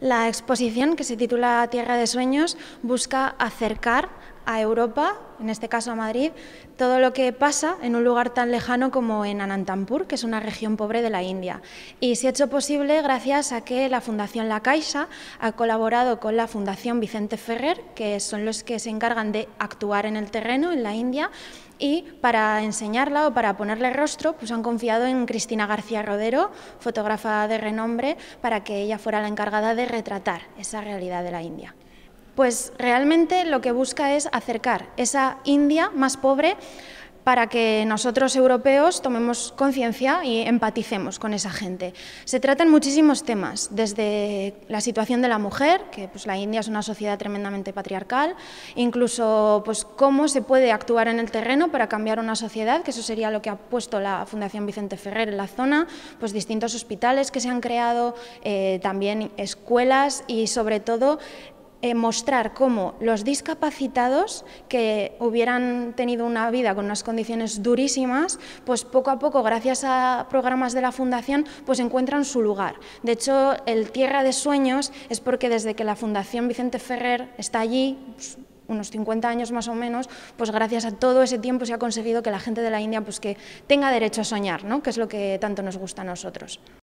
La exposición, que se titula Tierra de Sueños, busca acercar a Europa, en este caso a Madrid, todo lo que pasa en un lugar tan lejano como en Anantampur, que es una región pobre de la India. Y se ha hecho posible gracias a que la Fundación La Caixa ha colaborado con la Fundación Vicente Ferrer, que son los que se encargan de actuar en el terreno en la India, y para enseñarla o para ponerle rostro, pues han confiado en Cristina García Rodero, fotógrafa de renombre, para que ella fuera la encargada de retratar esa realidad de la India pues realmente lo que busca es acercar esa India más pobre para que nosotros europeos tomemos conciencia y empaticemos con esa gente. Se tratan muchísimos temas, desde la situación de la mujer, que pues, la India es una sociedad tremendamente patriarcal, incluso pues, cómo se puede actuar en el terreno para cambiar una sociedad, que eso sería lo que ha puesto la Fundación Vicente Ferrer en la zona, pues distintos hospitales que se han creado, eh, también escuelas y sobre todo eh, mostrar cómo los discapacitados que hubieran tenido una vida con unas condiciones durísimas, pues poco a poco, gracias a programas de la Fundación, pues encuentran su lugar. De hecho, el Tierra de Sueños es porque desde que la Fundación Vicente Ferrer está allí, pues, unos 50 años más o menos, pues gracias a todo ese tiempo se ha conseguido que la gente de la India pues, que tenga derecho a soñar, ¿no? que es lo que tanto nos gusta a nosotros.